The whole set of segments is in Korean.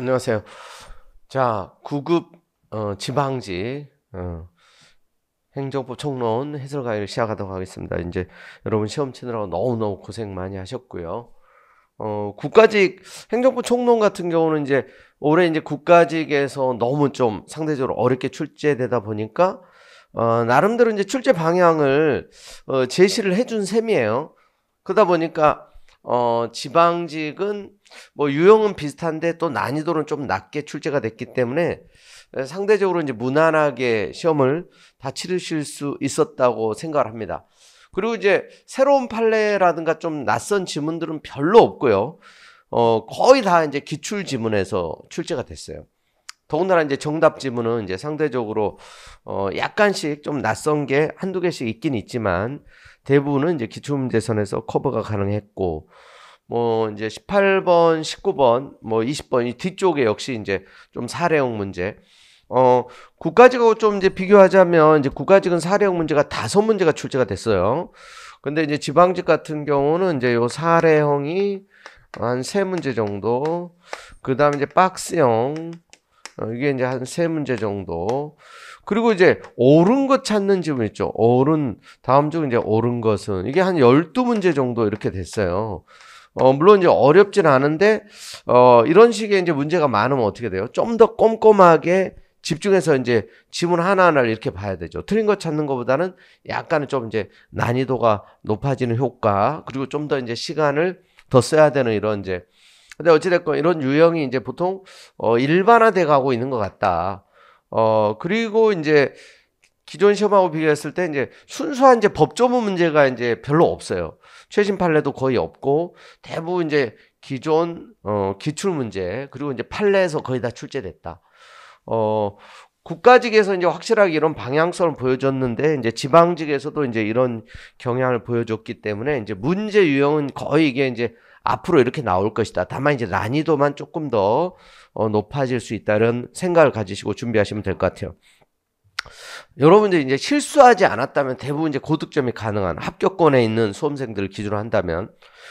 안녕하세요. 자, 구급 어, 지방지 어, 행정부 총론 해설강의를 시작하도록 하겠습니다. 이제 여러분 시험 치느라고 너무너무 고생 많이 하셨고요. 어, 국가직 행정부 총론 같은 경우는 이제 올해 이제 국가직에서 너무 좀 상대적으로 어렵게 출제되다 보니까 어, 나름대로 이제 출제 방향을 어, 제시를 해준 셈이에요. 그러다 보니까 어, 지방직은 뭐 유형은 비슷한데 또 난이도는 좀 낮게 출제가 됐기 때문에 상대적으로 이제 무난하게 시험을 다 치르실 수 있었다고 생각을 합니다. 그리고 이제 새로운 판례라든가 좀 낯선 지문들은 별로 없고요. 어, 거의 다 이제 기출 지문에서 출제가 됐어요. 더군다나 이제 정답 지문은 이제 상대적으로 어, 약간씩 좀 낯선 게 한두 개씩 있긴 있지만 대부분은 이제 기출 문제선에서 커버가 가능했고 뭐 이제 18번, 19번, 뭐 20번 이 뒤쪽에 역시 이제 좀 사례형 문제. 어, 국가직하고 좀 이제 비교하자면 이제 국가직은 사례형 문제가 다섯 문제가 출제가 됐어요. 근데 이제 지방직 같은 경우는 이제 요 사례형이 한 세 문제 정도. 그다음에 이제 박스형 어, 이게 이제 한 세 문제 정도. 그리고 이제 옳은 것 찾는 질문 있죠. 옳은 다음 중 이제 옳은 것은 이게 한 열두 문제 정도 이렇게 됐어요. 어, 물론 이제 어렵진 않은데 어, 이런 식의 이제 문제가 많으면 어떻게 돼요? 좀 더 꼼꼼하게 집중해서 이제 지문 하나하나를 이렇게 봐야 되죠. 틀린 거 찾는 것보다는 약간은 좀 이제 난이도가 높아지는 효과 그리고 좀 더 이제 시간을 더 써야 되는 이런 이제 근데 어찌됐건 이런 유형이 이제 보통 어, 일반화돼 가고 있는 것 같다. 어 그리고 이제 기존 시험하고 비교했을 때 이제 순수한 이제 법조문 문제가 이제 별로 없어요. 최신 판례도 거의 없고 대부분 이제 기존 어, 기출 문제 그리고 이제 판례에서 거의 다 출제됐다. 어, 국가직에서 이제 확실하게 이런 방향성을 보여줬는데 이제 지방직에서도 이제 이런 경향을 보여줬기 때문에 이제 문제 유형은 거의 이게 이제 앞으로 이렇게 나올 것이다. 다만 이제 난이도만 조금 더 어, 높아질 수 있다는 생각을 가지시고 준비하시면 될 것 같아요. 여러분들이 이제 실수하지 않았다면 대부분 이제 고득점이 가능한 합격권에 있는 수험생들을 기준으로 한다면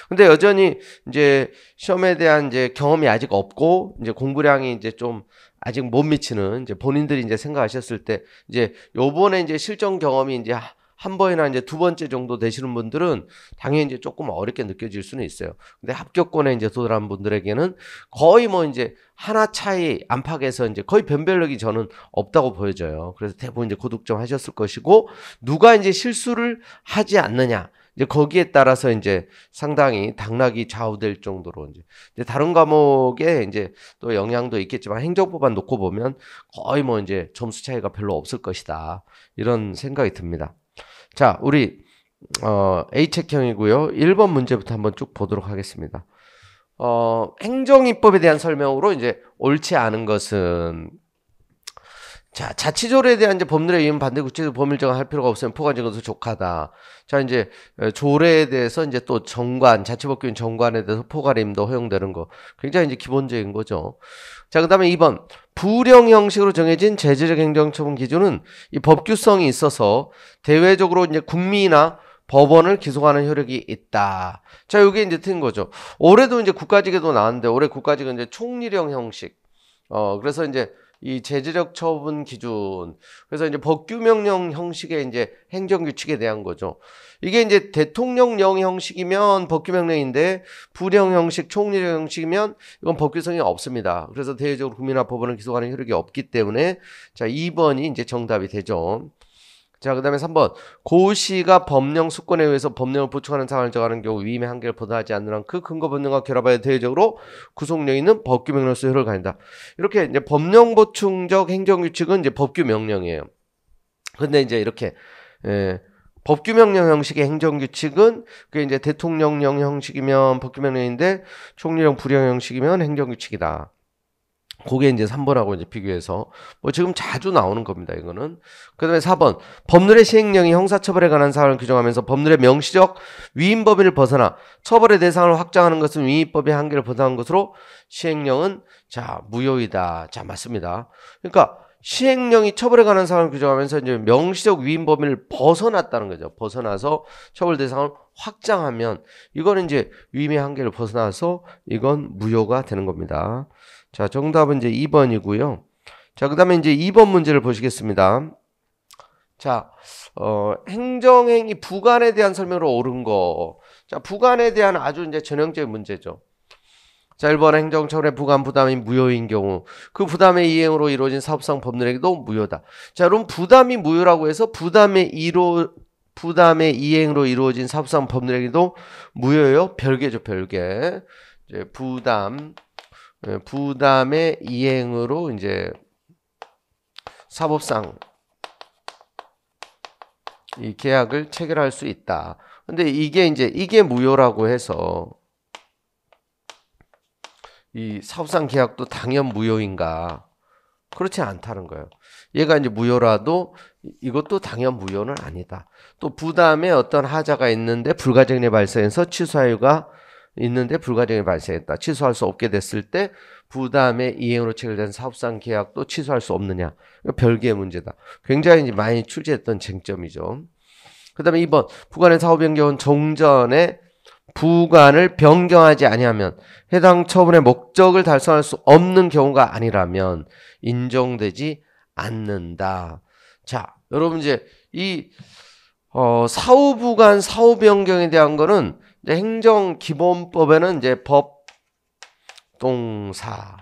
근데 여전히 이제 시험에 대한 이제 경험이 아직 없고 이제 공부량이 이제 좀 아직 못 미치는 이제 본인들이 이제 생각하셨을 때 이제 요번에 이제 실전 경험이 이제 한 번이나 이제 두 번째 정도 되시는 분들은 당연히 이제 조금 어렵게 느껴질 수는 있어요. 근데 합격권에 이제 도달한 분들에게는 거의 뭐 이제 하나 차이 안팎에서 이제 거의 변별력이 저는 없다고 보여져요. 그래서 대부분 이제 고득점 하셨을 것이고 누가 이제 실수를 하지 않느냐 이제 거기에 따라서 이제 상당히 당락이 좌우될 정도로 이제 다른 과목에 이제 또 영향도 있겠지만 행정법안 놓고 보면 거의 뭐 이제 점수 차이가 별로 없을 것이다 이런 생각이 듭니다. 자, 우리 어, A책형이고요. 1번 문제부터 한번 쭉 보도록 하겠습니다. 어, 행정입법에 대한 설명으로 이제 옳지 않은 것은 자, 자치조례에 대한 이제 법률의 의한 반대 구체적 법률 정할 필요가 없으면 포괄적으로서 족하다. 자, 이제 어, 조례에 대해서 이제 또 정관, 자치법규인 정관에 대해서 포괄임도 허용되는 거. 굉장히 이제 기본적인 거죠. 자, 그다음에 2번. 불령 형식으로 정해진 제재적 행정처분 기준은 이 법규성이 있어서 대외적으로 이제 국민이나 법원을 기소하는 효력이 있다. 자, 요게 이제 튼 거죠. 올해도 이제 국가직에도 나왔는데 올해 국가직은 이제 총리령 형식. 어, 그래서 이제 이 제재적 처분 기준 그래서 이제 법규명령 형식의 이제 행정 규칙에 대한 거죠. 이게 이제 대통령령 형식이면 법규명령인데 부령 형식, 총리령 형식이면 이건 법규성이 없습니다. 그래서 대외적으로 국민화법원을 기소하는 효력이 없기 때문에 자 2번이 이제 정답이 되죠. 자, 그 다음에 3번. 고시가 법령 수권에 의해서 법령을 보충하는 상황을 정하는 경우 위임의 한계를 보도하지 않는 한 그 근거 법령과 결합하여 대외적으로 구속력 있는 법규 명령으로서 효를 가진다. 이렇게 이제 법령 보충적 행정규칙은 이제 법규 명령이에요. 근데 이제 이렇게, 예, 법규 명령 형식의 행정 규칙은 그게 이제 대통령령 형식이면 법규 명령인데 총리령 불령 형식이면 행정 규칙이다. 그게 이제 3번하고 이제 비교해서 뭐 지금 자주 나오는 겁니다. 이거는. 그다음에 4번. 법률의 시행령이 형사처벌에 관한 사항을 규정하면서 법률의 명시적 위임 범위를 벗어나 처벌의 대상을 확장하는 것은 위임법의 한계를 벗어난 것으로 시행령은 자, 무효이다. 자, 맞습니다. 그러니까 시행령이 처벌에 관한 사항을 규정하면서 이제 명시적 위임 범위를 벗어났다는 거죠. 벗어나서 처벌 대상을 확장하면 이거는 이제 위임의 한계를 벗어나서 이건 무효가 되는 겁니다. 자, 정답은 이제 2번이고요. 자, 그다음에 이제 2번 문제를 보시겠습니다. 자, 어, 행정행위 부관에 대한 설명으로 옳은 거. 자, 부관에 대한 아주 이제 전형적인 문제죠. 자, 1번 행정처분의 부관 부담이 무효인 경우 그 부담의 이행으로 이루어진 사업상 법률행위도 무효다. 자, 그럼 부담이 무효라고 해서 부담의 이로 부담의 이행으로 이루어진 사업상 법률행위도 무효예요. 별개죠, 별개. 이제 부담 예, 부담의 이행으로 이제 사법상 이 계약을 체결할 수 있다. 근데 이게 이제 이게 무효라고 해서 이 사업상 계약도 당연 무효인가? 그렇지 않다는 거예요. 얘가 이제 무효라도 이것도 당연 무효는 아니다. 또 부담에 어떤 하자가 있는데 불가정리 발생해서 취소하유가 있는데 불가정이 발생했다. 취소할 수 없게 됐을 때 부담의 이행으로 체결된 사업상 계약도 취소할 수 없느냐. 별개의 문제다. 굉장히 많이 출제했던 쟁점이죠. 그 다음에 2번 부관의 사업 변경은 종전에 부관을 변경하지 아니하면 해당 처분의 목적을 달성할 수 없는 경우가 아니라면 인정되지 않는다. 자, 여러분 이제 이 어, 사후 부관 사후 변경에 대한 거는 행정 기본법에는 이제 법 동사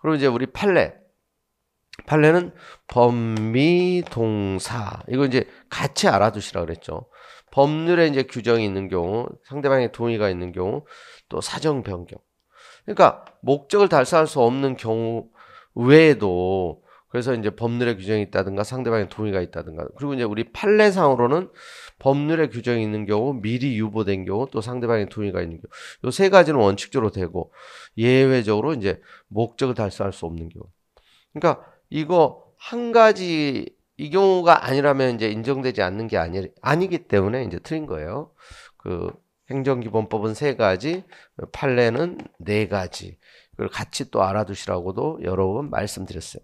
그리고 이제 우리 판례 판례는 법미 동사 이거 이제 같이 알아두시라 그랬죠. 법률에 이제 규정이 있는 경우, 상대방의 동의가 있는 경우, 또 사정 변경. 그러니까 목적을 달성할 수 없는 경우 외에도 그래서 이제 법률의 규정이 있다든가 상대방의 동의가 있다든가 그리고 이제 우리 판례상으로는 법률의 규정이 있는 경우, 미리 유보된 경우, 또 상대방의 동의가 있는 경우. 요 세 가지는 원칙적으로 되고 예외적으로 이제 목적을 달성할 수 없는 경우. 그러니까 이거 한 가지 이 경우가 아니라면 이제 인정되지 않는 게 아니 아니기 때문에 이제 틀린 거예요. 그 행정기본법은 세 가지, 판례는 네 가지. 그걸 같이 또 알아두시라고도 여러 번 말씀드렸어요.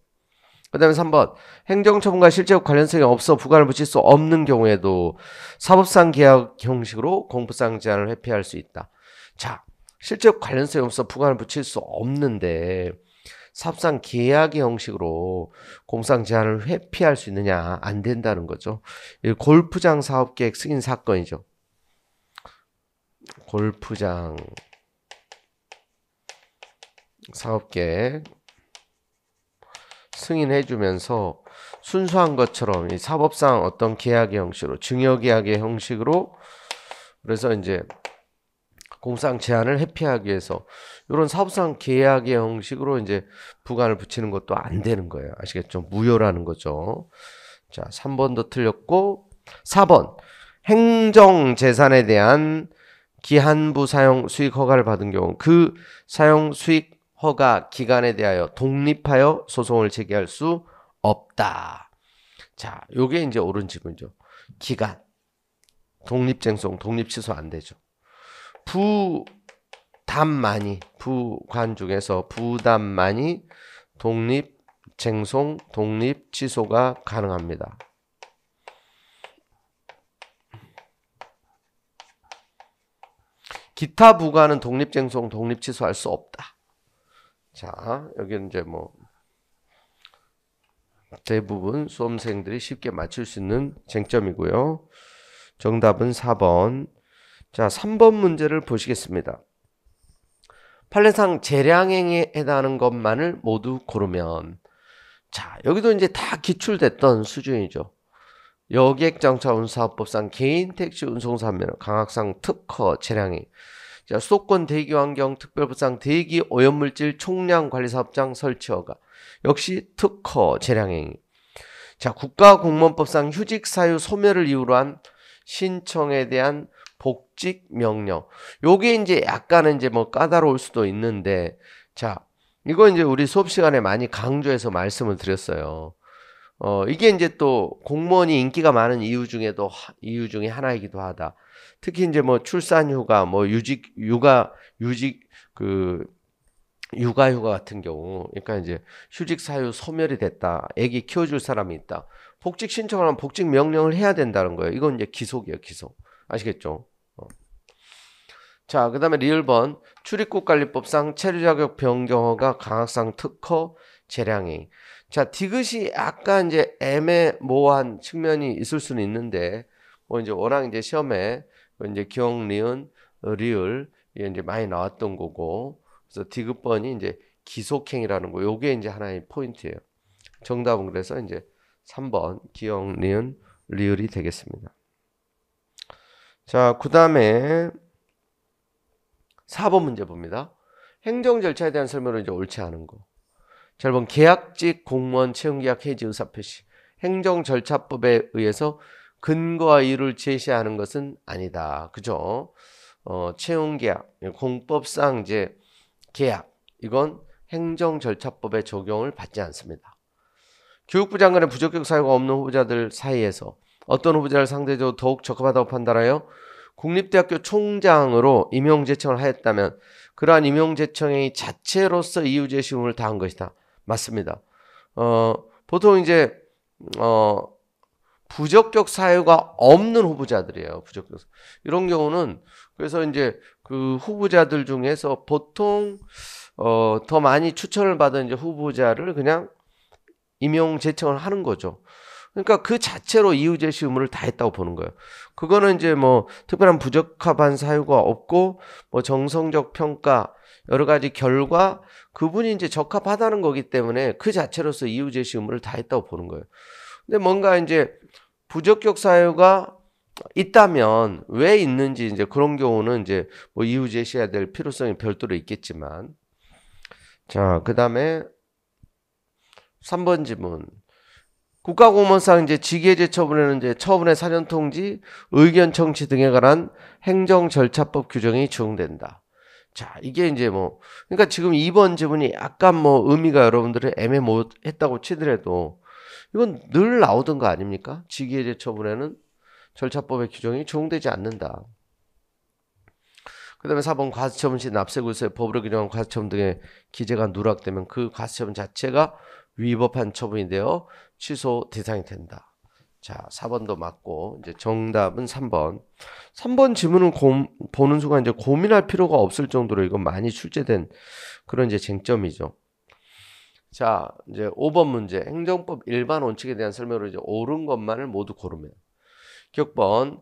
그 다음에 3번. 행정처분과 실제적 관련성이 없어 부과를 붙일 수 없는 경우에도 사법상 계약 형식으로 공부상 제한을 회피할 수 있다. 자, 실제적 관련성이 없어 부과를 붙일 수 없는데 사법상 계약의 형식으로 공상 제한을 회피할 수 있느냐? 안 된다는 거죠. 골프장 사업계획 승인 사건이죠. 골프장 사업계획 승인해 주면서 순수한 것처럼 이 사법상 어떤 계약의 형식으로 증여계약의 형식으로 그래서 이제 공상 제한을 회피하기 위해서 이런 사법상 계약의 형식으로 이제 부관을 붙이는 것도 안 되는 거예요. 아시겠죠? 무효라는 거죠. 자, 3번도 틀렸고 4번 행정 재산에 대한 기한부 사용 수익 허가를 받은 경우 그 사용 수익 허가 기간에 대하여 독립하여 소송을 제기할 수 없다. 자, 요게 이제 옳은 지문이죠. 기간. 독립쟁송, 독립취소 안 되죠. 부담만이, 부관 중에서 부담만이 독립쟁송, 독립취소가 가능합니다. 기타 부관은 독립쟁송, 독립취소할 수 없다. 자, 여기는 이제 뭐 대부분 수험생들이 쉽게 맞출 수 있는 쟁점이고요. 정답은 4번. 자, 3번 문제를 보시겠습니다. 판례상 재량행에 해당하는 것만을 모두 고르면 자, 여기도 이제 다 기출됐던 수준이죠. 여객 정차 운사업법상 개인 택시 운송사면 강학상 특허 재량행 자, 수도권 대기 환경 특별법상 대기 오염물질 총량 관리 사업장 설치 허가. 역시 특허 재량행위. 자, 국가공무원법상 휴직 사유 소멸을 이유로 한 신청에 대한 복직 명령. 요게 이제 약간은 이제 뭐 까다로울 수도 있는데 자, 이거 이제 우리 수업 시간에 많이 강조해서 말씀을 드렸어요. 어, 이게 이제 또 공무원이 인기가 많은 이유 중에도 이유 중에 하나이기도 하다. 특히 이제 뭐 출산 휴가, 뭐 유직 육아 유직 그 육아 휴가 같은 경우, 그러니까 이제 휴직 사유 소멸이 됐다, 아기 키워줄 사람이 있다, 복직 신청하면 을 복직 명령을 해야 된다는 거예요. 이건 이제 기속이에요, 기속. 아시겠죠? 어. 자, 그 다음에 리을번 출입국 관리법상 체류 자격 변경허가 강학상 특허 재량이. 자, 디귿이 약간 이제 애매모호한 측면이 있을 수는 있는데, 뭐 이제 워낙 이제 시험에 뭐 이제 기억, 니은 어, 리을 이제 많이 나왔던 거고 그래서 디귿번이 이제 기속행이라는 거 요게 이제 하나의 포인트예요. 정답은 그래서 이제 3번 기억, 니은 리을이 되겠습니다. 자, 그다음에 4번 문제 봅니다. 행정 절차에 대한 설명을 이제 옳지 않은 거. 자, 1번 계약직 공무원 채용계약 해지 의사표시 행정 절차법에 의해서 근거와 이유를 제시하는 것은 아니다. 그죠? 어, 채용 계약, 공법상 이제 계약 이건 행정 절차법의 적용을 받지 않습니다. 교육부 장관의 부적격 사유가 없는 후보자들 사이에서 어떤 후보자를 상대적으로 더욱 적합하다고 판단하여 국립대학교 총장으로 임용 제청을 하였다면 그러한 임용 제청의 자체로서 이유 제시물을 다한 것이다. 맞습니다. 어, 보통 이제 어, 부적격 사유가 없는 후보자들이에요. 부적격 이런 경우는 그래서 이제 그 후보자들 중에서 보통 어, 더 많이 추천을 받은 이제 후보자를 그냥 임용 제청을 하는 거죠. 그러니까 그 자체로 이유 제시 의무를 다 했다고 보는 거예요. 그거는 이제 뭐 특별한 부적합한 사유가 없고 뭐 정성적 평가 여러 가지 결과 그분이 이제 적합하다는 거기 때문에 그 자체로서 이유 제시 의무를 다 했다고 보는 거예요. 근데 뭔가 이제 부적격 사유가 있다면 왜 있는지 이제 그런 경우는 이제 뭐 이유 제시해야 될 필요성이 별도로 있겠지만 자, 그다음에 3번 질문. 국가공무원상 이제 직위해제 처분에는 이제 처분의 사전 통지, 의견 청취 등에 관한 행정 절차법 규정이 적용된다. 자, 이게 이제 뭐 그러니까 지금 2번 질문이 약간 뭐 의미가 여러분들을 애매모했다고 치더라도 이건 늘 나오던 거 아닙니까? 직위해제 처분에는 절차법의 규정이 적용되지 않는다. 그 다음에 4번 과세처분 시 납세구세 법으로 규정한 과세처분 등의 기재가 누락되면 그 과세처분 자체가 위법한 처분인데요. 취소 대상이 된다. 자, 4번도 맞고 이제 정답은 3번. 3번 지문을 고, 보는 순간 이제 고민할 필요가 없을 정도로 이건 많이 출제된 그런 이제 쟁점이죠. 자, 이제 5번 문제. 행정법 일반 원칙에 대한 설명으로 이제 옳은 것만을 모두 고르면. 격번.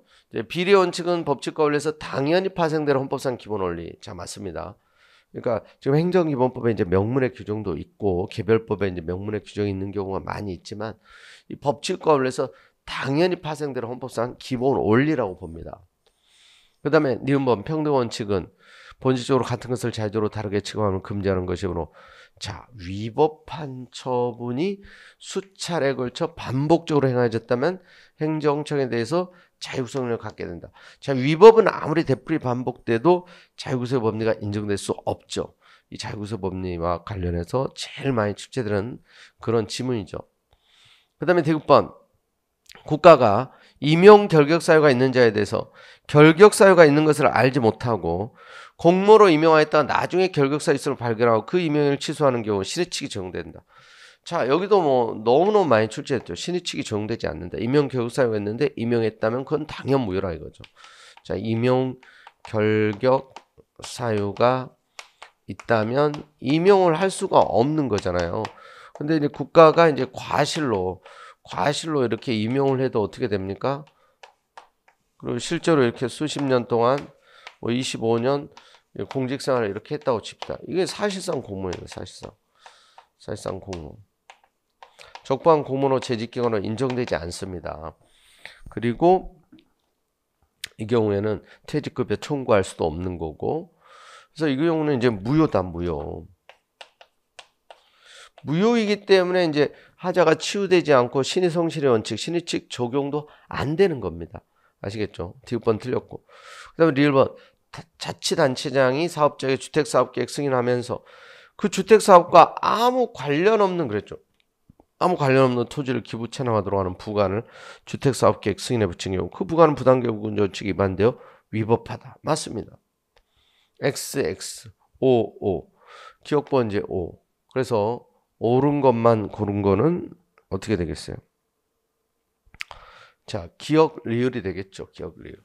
비례 원칙은 법칙과 원리에서 당연히 파생되는 헌법상 기본 원리. 자, 맞습니다. 그러니까 지금 행정기본법에 이제 명문의 규정도 있고 개별법에 이제 명문의 규정이 있는 경우가 많이 있지만 이 법칙과 원리에서 당연히 파생되는 헌법상 기본 원리라고 봅니다. 그다음에 니은번 평등 원칙은 본질적으로 같은 것을 자유적으로 다르게 취급하면 금지하는 것이므로 자, 위법한 처분이 수차례 걸쳐 반복적으로 행해졌다면 행정청에 대해서 자유구성을 갖게 된다. 자, 위법은 아무리 대풀이 반복돼도 자유구세 법리가 인정될 수 없죠. 이 자유구세 법리와 관련해서 제일 많이 출제되는 그런 지문이죠. 그 다음에 대구번 국가가 임용 결격 사유가 있는 자에 대해서 결격 사유가 있는 것을 알지 못하고 공모로 임용하였다가 나중에 결격 사유 있음을 발견하고 그 임용을 취소하는 경우 신의칙이 적용된다. 자, 여기도 뭐 너무너무 많이 출제했죠. 신의칙이 적용되지 않는다. 임용 결격 사유가 있는데 임용했다면 그건 당연 무효라 이거죠. 자, 임용 결격 사유가 있다면 임용을 할 수가 없는 거잖아요. 근데 이제 국가가 이제 과실로 과실로 이렇게 임용을 해도 어떻게 됩니까? 그리고 실제로 이렇게 수십 년 동안 뭐 25년 공직생활을 이렇게 했다고 칩다. 이게 사실상 공무예요. 사실상. 사실상 공무. 적반 공무로 재직기거나 인정되지 않습니다. 그리고 이 경우에는 퇴직급여 청구할 수도 없는 거고 그래서 이 경우는 이제 무효다 무효 무효이기 때문에 이제 하자가 치유되지 않고 신의 성실의 원칙, 신의 칙 적용도 안 되는 겁니다. 아시겠죠? 디귿번 틀렸고. 그 다음에 리번 자치단체장이 사업자에 주택사업계획 승인하면서 그 주택사업과 아무 관련 없는 그랬죠. 아무 관련 없는 토지를 기부 체납하도록 하는 부관을 주택사업계획 승인에 붙인 경우 그 부관은 부당기부금 원칙 위반되어 위법하다. 맞습니다. XX, OO, 기억번제 O. 그래서 옳은 것만 고른 거는 어떻게 되겠어요? 자, 기억 리을이 되겠죠. 기억 리을.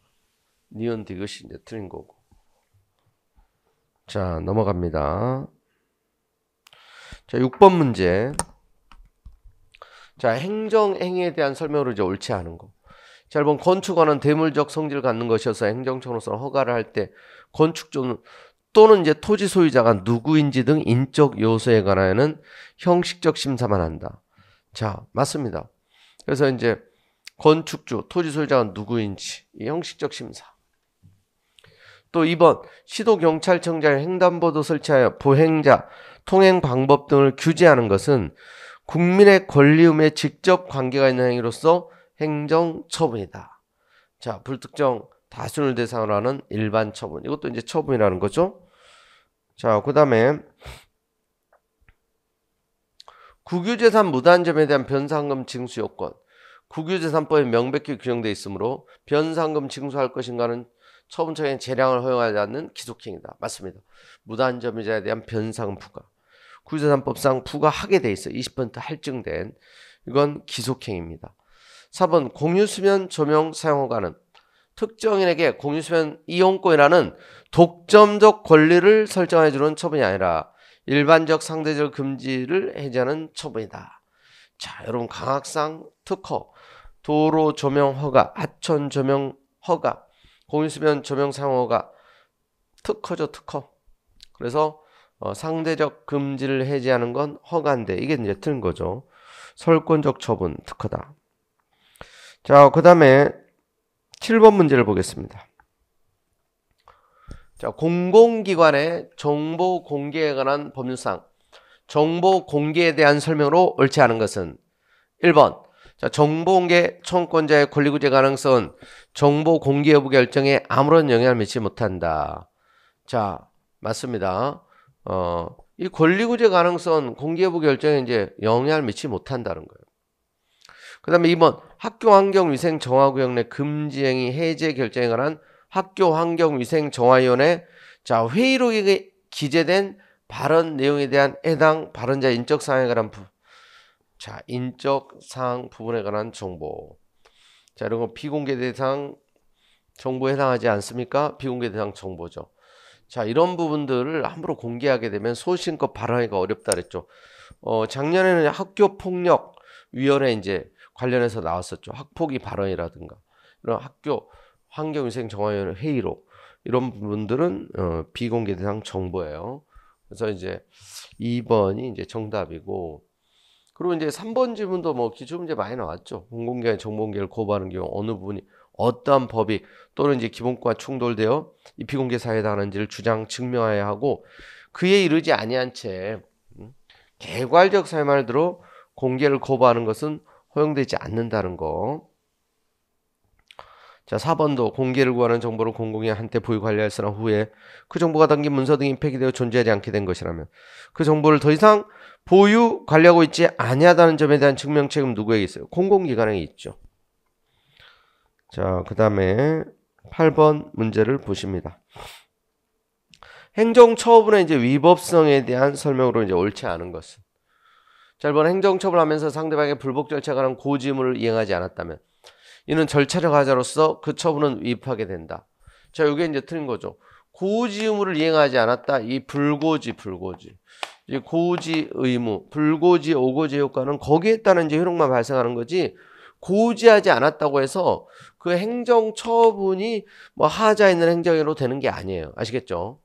니은 디귿이 이제 틀린 거고. 자, 넘어갑니다. 자, 6번 문제. 자, 행정 행위에 대한 설명으로 이제 옳지 않은 거. 자, 1번 건축하는 대물적 성질을 갖는 것이어서 행정청으로서 허가를 할 때 건축 좀 또는 이제 토지 소유자가 누구인지 등 인적 요소에 관하여는 형식적 심사만 한다. 자, 맞습니다. 그래서 이제 건축주, 토지 소유자가 누구인지 형식적 심사. 또 2번 시도경찰청장의 횡단보도 설치하여 보행자, 통행 방법 등을 규제하는 것은 국민의 권리음에 직접 관계가 있는 행위로서 행정처분이다. 자, 불특정 다수를 대상으로 하는 일반 처분. 이것도 이제 처분이라는 거죠. 자, 그 다음에 국유재산 무단점에 대한 변상금 징수 요건. 국유재산법에 명백히 규정되어 있으므로 변상금 징수할 것인가는 처분청에 재량을 허용하지 않는 기속행위다. 맞습니다. 무단점이자에 대한 변상금 부과. 국유재산법상 부과하게 돼 있어. 20% 할증된 이건 기속행위입니다. 4번 공유수면 조명 사용허가는 특정인에게 공유수면 이용권이라는 독점적 권리를 설정해 주는 처분이 아니라 일반적 상대적 금지를 해제하는 처분이다. 자, 여러분 강학상 특허, 도로 조명 허가, 하천 조명 허가, 공유수면 조명 사용 허가 특허죠, 특허. 그래서 어, 상대적 금지를 해제하는 건 허가인데 이게 이제 틀린 거죠. 설권적 처분 특허다. 자, 그다음에 7번 문제를 보겠습니다. 자, 공공기관의 정보 공개에 관한 법률상 정보 공개에 대한 설명으로 옳지 않은 것은 1번 자, 정보 공개 청권자의 권리구제 가능성은 정보 공개 여부 결정에 아무런 영향을 미치지 못한다. 자, 맞습니다. 어, 이 권리구제 가능성은 공개 여부 결정에 이제 영향을 미치지 못한다는 거예요. 그다음에 2번 학교 환경 위생 정화 구역 내 금지행위 해제 결정에 관한 학교 환경 위생 정화위원회 자 회의록에 기재된 발언 내용에 대한 해당 발언자 인적 사항에 관한 부, 자 인적 사항 부분에 관한 정보 자 이런 거 비공개 대상 정보에 해당하지 않습니까? 비공개 대상 정보죠. 자 이런 부분들을 함부로 공개하게 되면 소신껏 발언하기가 어렵다 그랬죠. 어 작년에는 학교 폭력 위원회 이제 관련해서 나왔었죠. 학폭위 발언이라든가 이런 학교 환경위생 정화위원회 회의록 이런 부분들은 어, 비공개 대상 정보예요. 그래서 이제 2번이 이제 정답이고 그리고 이제 3번 질문도 뭐기초 문제 많이 나왔죠. 공공기관 정보공개를 거부하는 경우 어느 부분이 어떠한 법이 또는 이제 기본과 충돌되어 이 비공개 사회에 다당하는지를 주장 증명해야 하고 그에 이르지 아니한 채 음, 개괄적 사회만을 들어 공개를 거부하는 것은 허용되지 않는다는 거. 자, 4번도 공개를 구하는 정보를 공공이 한때 보유 관리하였으나 후에 그 정보가 담긴 문서 등이 폐기되어 존재하지 않게 된 것이라면 그 정보를 더 이상 보유 관리하고 있지 아니하다는 점에 대한 증명 책임 누구에게 있어요? 공공기관에게 있죠. 자, 그 다음에 8번 문제를 보십니다. 행정처분의 이제 위법성에 대한 설명으로 이제 옳지 않은 것은 자, 1번 행정처을 하면서 상대방의 불복 절차에 관한 고지 의무를 이행하지 않았다면 이는 절차를가자로서그 처분은 위입하게 된다. 자, 이게 이제 틀린 거죠. 고지 의무를 이행하지 않았다. 이 불고지, 불고지. 이 고지 의무, 불고지, 오고지 효과는 거기에 따른 이제 효력만 발생하는 거지 고지하지 않았다고 해서 그 행정 처분이 뭐 하자 있는 행정으로 되는 게 아니에요. 아시겠죠?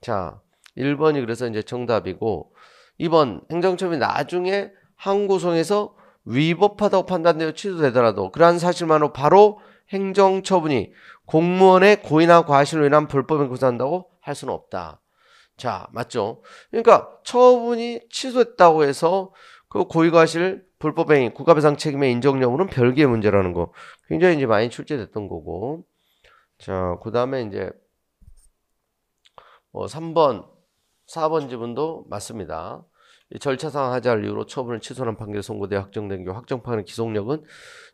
자, 1번이 그래서 이제 정답이고 2번 행정처분이 나중에 항고소에서 위법하다고 판단되어 취소되더라도 그러한 사실만으로 바로 행정처분이 공무원의 고의나 과실로 인한 불법에 구사한다고 할 수는 없다. 자, 맞죠? 그러니까 처분이 취소했다고 해서 그 고의과실 불법행위 국가배상 책임의 인정 여부는 별개의 문제라는 거 굉장히 이제 많이 출제됐던 거고 자, 그 다음에 이제 뭐 3번 4번 지문도 맞습니다. 절차상 하자를 이유로 처분을 취소한 판결 선고돼 확정된 경우 확정판의 기속력은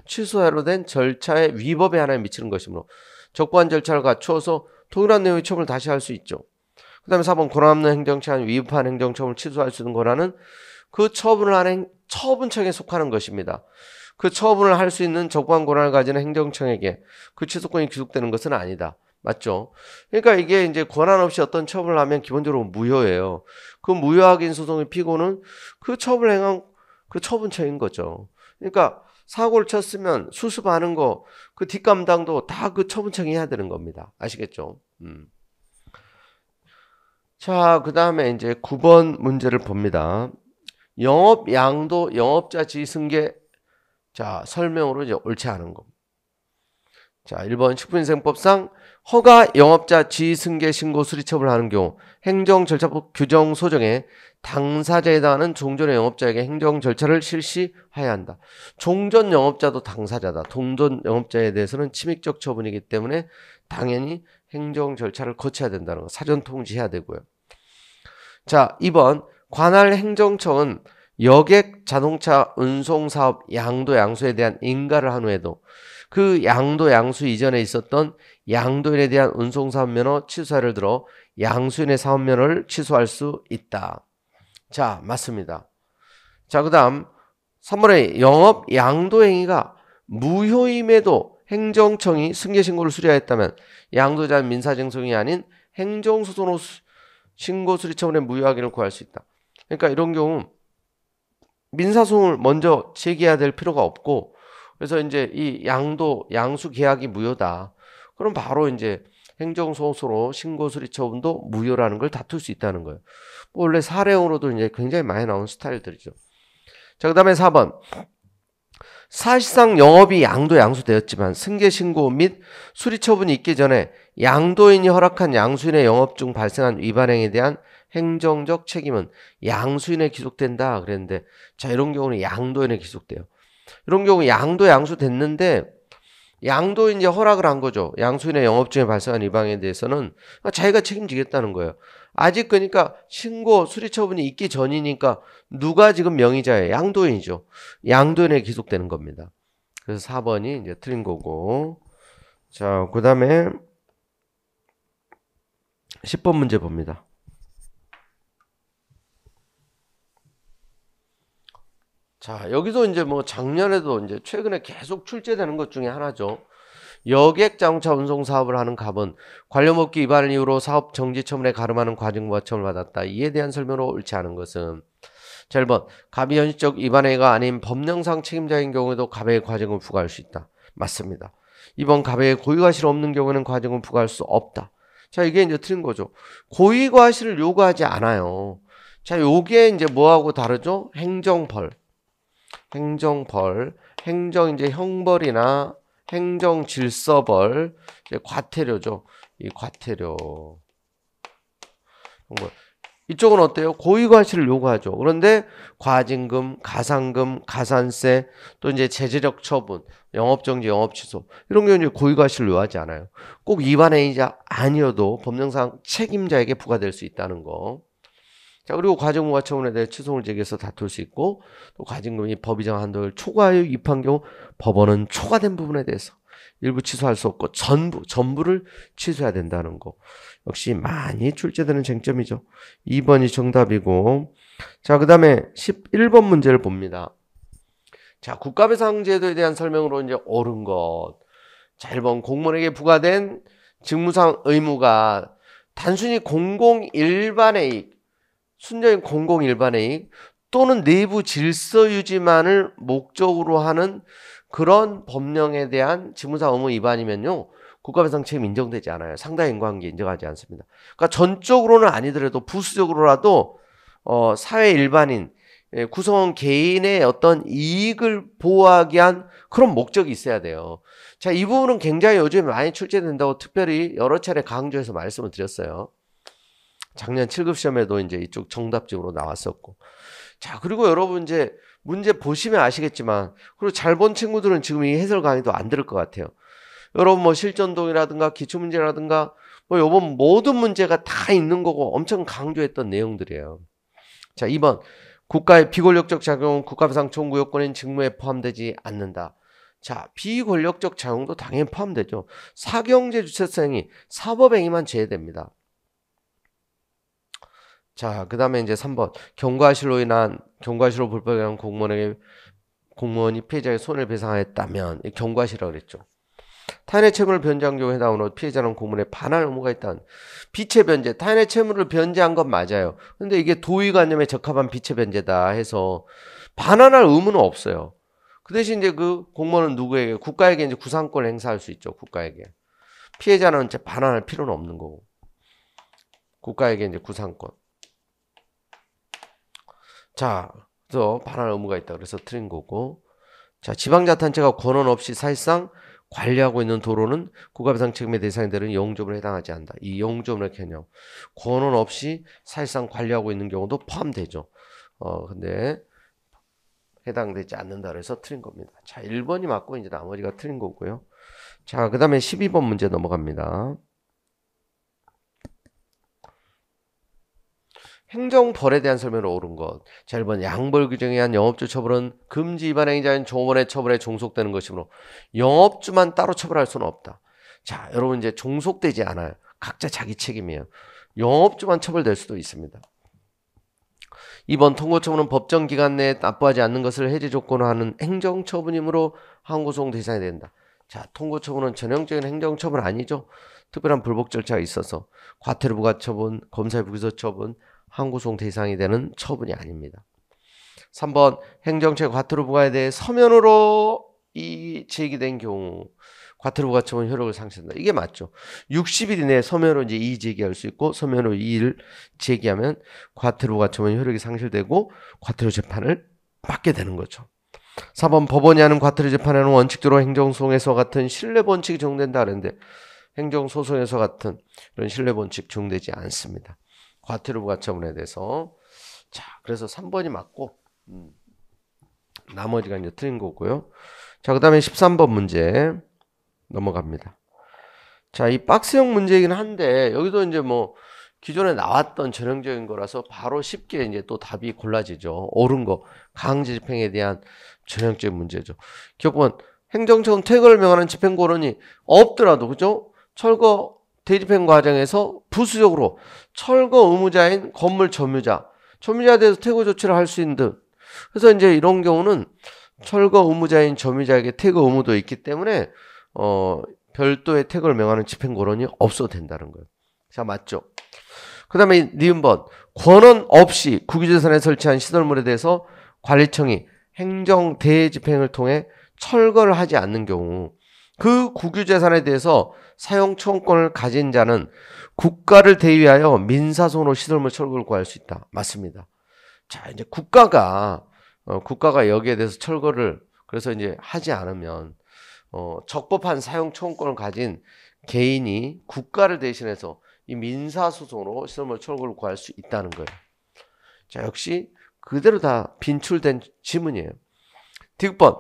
취소하로 된 절차의 위법에 하나 에 미치는 것이므로 적부한 절차를 갖추어서 동일한 내용의 처분을 다시 할 수 있죠. 그 다음에 4번 권한없는 행정처분 위법한 행정처분을 취소할 수 있는 권한은 그 처분을 하는 처분청에 속하는 것입니다. 그 처분을 할 수 있는 적부한 권한을 가진 행정청에게 그 취소권이 귀속되는 것은 아니다. 맞죠? 그러니까 이게 이제 권한 없이 어떤 처벌을 하면 기본적으로 무효예요. 그 무효확인 소송의 피고는 그 처벌 행한 그 처분처인 거죠. 그러니까 사고를 쳤으면 수습하는 거 그 뒷감당도 다 그 처분청이 해야 되는 겁니다. 아시겠죠? 음. 자, 그 다음에 이제 9번 문제를 봅니다. 영업 양도 영업자 지승계 자 설명으로 이제 옳지 않은 거. 자, 1번 식품위생법상 허가 영업자 지승계 신고 수리처을 하는 경우 행정 절차법 규정 소정에 당사자에 해당하는 종전의 영업자에게 행정 절차를 실시해야 한다. 종전 영업자도 당사자다. 동전 영업자에 대해서는 침입적 처분이기 때문에 당연히 행정 절차를 거쳐야 된다는 거. 사전 통지해야 되고요. 자, 2번 관할 행정청은 여객 자동차 운송 사업 양도 양수에 대한 인가를 한 후에도 그 양도 양수 이전에 있었던 양도인에 대한 운송 사업면허 취소를 들어 양수인의 사업면허를 취소할 수 있다. 자, 맞습니다. 자, 그다음 3번에 영업 양도 행위가 무효임에도 행정청이 승계 신고를 수리하였다면 양도자 민사 쟁송이 아닌 행정 소송으로 신고 수리 처분의 무효 확인을 구할 수 있다. 그러니까 이런 경우 민사 소송을 먼저 제기해야 될 필요가 없고 그래서 이제 이 양도 양수 계약이 무효다. 그럼 바로 이제 행정소송으로 신고수리 처분도 무효라는 걸 다툴 수 있다는 거예요. 뭐 원래 사례형으로도 이제 굉장히 많이 나온 스타일들이죠. 자, 그 다음에 4번. 사실상 영업이 양도 양수되었지만 승계 신고 및 수리 처분이 있기 전에 양도인이 허락한 양수인의 영업 중 발생한 위반 행위에 대한 행정적 책임은 양수인에 기속된다 그랬는데 자 이런 경우는 양도인에 기속돼요. 이런 경우 양도 양수 됐는데 양도 이제 허락을 한 거죠. 양수인의 영업중에 발생한 위방에 대해서는 자기가 책임지겠다는 거예요. 아직 그러니까 신고 수리 처분이 있기 전이니까 누가 지금 명의자예요? 양도인이죠. 양도인에 기속되는 겁니다. 그래서 4번이 이제 틀린 거고. 자, 그다음에 10번 문제 봅니다. 자, 여기서 이제 뭐 작년에도 이제 최근에 계속 출제되는 것 중에 하나죠. 여객 자동차 운송 사업을 하는 갑은 관료법규 위반을 이유로 사업 정지 처분에 가름하는 과징과 처분을 받았다. 이에 대한 설명으로 옳지 않은 것은 자, 1번 갑이 현실적 위반행위가 아닌 법령상 책임자인 경우에도 갑의 과징금 부과할 수 있다. 맞습니다. 2번 갑의 고의과실 없는 경우에는 과징금 부과할 수 없다. 자, 이게 이제 틀린 거죠. 고의과실을 요구하지 않아요. 자, 요게 이제 뭐하고 다르죠? 행정벌. 행정벌, 행정 이제 형벌이나 행정 질서벌, 이제 과태료죠. 이 과태료. 이쪽은 어때요? 고의과실을 요구하죠. 그런데 과징금, 가산금 가산세, 또 이제 제재력 처분, 영업정지, 영업취소 이런 경우는 고의과실을 요하지 않아요. 꼭 위반행위자 아니어도 법령상 책임자에게 부과될 수 있다는 거. 자, 그리고 과징무과처분에 대해 취소를 제기해서 다툴 수 있고 또 과징금이 법이정 한도를 초과하여 입한 경우 법원은 초과된 부분에 대해서 일부 취소할 수 없고 전부 전부를 취소해야 된다는 거. 역시 많이 출제되는 쟁점이죠. 2번이 정답이고 자, 그다음에 11번 문제를 봅니다. 자, 국가배상제도에 대한 설명으로 이제 옳은 것. 자, 1번 공무원에게 부과된 직무상 의무가 단순히 공공 일반의 순전히 공공일반의 또는 내부 질서 유지만을 목적으로 하는 그런 법령에 대한 직무상 의무 위반이면요. 국가배상 책임 인정되지 않아요. 상당 히 인과관계 인정하지 않습니다. 그러니까 전적으로는 아니더라도 부수적으로라도 어, 사회 일반인 예, 구성원 개인의 어떤 이익을 보호하기 위한 그런 목적이 있어야 돼요. 자, 이 부분은 굉장히 요즘 에 많이 출제된다고 특별히 여러 차례 강조해서 말씀을 드렸어요. 작년 7급 시험에도 이제 이쪽 정답집으로 나왔었고. 자, 그리고 여러분 이제 문제 보시면 아시겠지만, 그리고 잘 본 친구들은 지금 이 해설 강의도 안 들을 것 같아요. 여러분 뭐 실전동이라든가 기출문제라든가 뭐 요번 모든 문제가 다 있는 거고 엄청 강조했던 내용들이에요. 자, 2번. 국가의 비권력적 작용은 국가배상 청구 요건인 직무에 포함되지 않는다. 자, 비권력적 작용도 당연히 포함되죠. 사경제 주체성이 사법행위만 제외됩니다. 자, 그 다음에 이제 3번. 경과실로 인한, 경과실로 불법이한 공무원에게, 공무원이 피해자의 손을 배상하였다면, 경과실이라고 그랬죠. 타인의 채무를 변제한 경우에 해당으로 피해자는 공무원에 반할 의무가 있다는 빛의 변제 타인의 채무를 변제한 건 맞아요 근데 이게 도의관념에 적합한 빛의 변제다 해서 반환할 의무는 없어요 그 대신 이제 그 공무원은 누구에게 국가에게 이제 구상권을 행사할 수 있죠 국가에게 피해자는 이제 반환할 필요는 없는 거고 국가에게 이제 구상권 자, 그래서 의무가 있다. 그래서 틀린 거고. 자, 지방자탄체가 권한 없이 사실상 관리하고 있는 도로는 국가배상 책임의 대상이 들은영접을 해당하지 않는다. 이영접을 개념. 권한 없이 사실상 관리하고 있는 경우도 포함되죠. 어, 근데 해당되지 않는다. 그래서 틀린 겁니다. 자, 1번이 맞고 이제 나머지가 틀린 거고요. 자, 그 다음에 12번 문제 넘어갑니다. 행정벌에 대한 설명을 옳은 것. 자, 1번 양벌 규정에 의한 영업주 처벌은 금지 위반 행위자인 종업원의 처벌에 종속되는 것이므로 영업주만 따로 처벌할 수는 없다. 자, 여러분 이제 종속되지 않아요. 각자 자기 책임이에요. 영업주만 처벌될 수도 있습니다. 이번 통고처분은 법정 기간 내에 납부하지 않는 것을 해지 조건으로 하는 행정처분이므로 항고소송 대상이 된다. 자, 통고처분은 전형적인 행정처분 아니죠. 특별한 불복 절차가 있어서 과태료 부과처분, 검사의 부기소 처분, 항고송 대상이 되는 처분이 아닙니다. 3번 행정처 과태료 부과에 대해 서면으로 이 제기된 경우 과태료 부과 처분 효력을 상실한다. 이게 맞죠. 60일 이내에 서면으로 이제 이의 제기할 수 있고 서면으로 이의를 제기하면 과태료 부과 처분 효력이 상실되고 과태료 재판을 받게 되는 거죠. 4번 법원이 하는 과태료 재판에는 원칙대로 행정소송에서 같은 신뢰 원칙이 적용된다 하는데 행정소송에서 같은 이런 신뢰 원칙 적용되지 않습니다. 과태료 부 가처분에 대해서 자 그래서 3번이 맞고 음, 나머지가 이제 틀린 거고요. 자그 다음에 13번 문제 넘어갑니다. 자 이 박스형 문제이긴 한데 여기도 이제 뭐 기존에 나왔던 전형적인 거라서 바로 쉽게 이제 또 답이 골라지죠. 옳은 거 강제 집행에 대한 전형적인 문제죠. 기억번 행정처분 퇴거를 명하는 집행권이 없더라도 그죠? 철거 대집행 과정에서 부수적으로 철거 의무자인 건물 점유자, 점유자에 대해서 퇴거 조치를 할 수 있는 등 그래서 이제 이런 경우는 철거 의무자인 점유자에게 퇴거 의무도 있기 때문에 어 별도의 퇴거를 명하는 집행 권론이 없어도 된다는 거예요. 자, 맞죠? 그다음에 니은 번권원 없이 국유재산에 설치한 시설물에 대해서 관리청이 행정 대집행을 통해 철거를 하지 않는 경우 그 국유재산에 대해서 사용 청권을 구 가진 자는 국가를 대위하여 민사소송으로 시설물 철거를 구할 수 있다. 맞습니다. 자, 이제 국가가 어, 국가가 여기에 대해서 철거를 그래서 이제 하지 않으면 어, 적법한 사용 청권을 가진 개인이 국가를 대신해서 이 민사소송으로 시설물 철거를 구할 수 있다는 거예요. 자, 역시 그대로 다 빈출된 지문이에요. 디귿번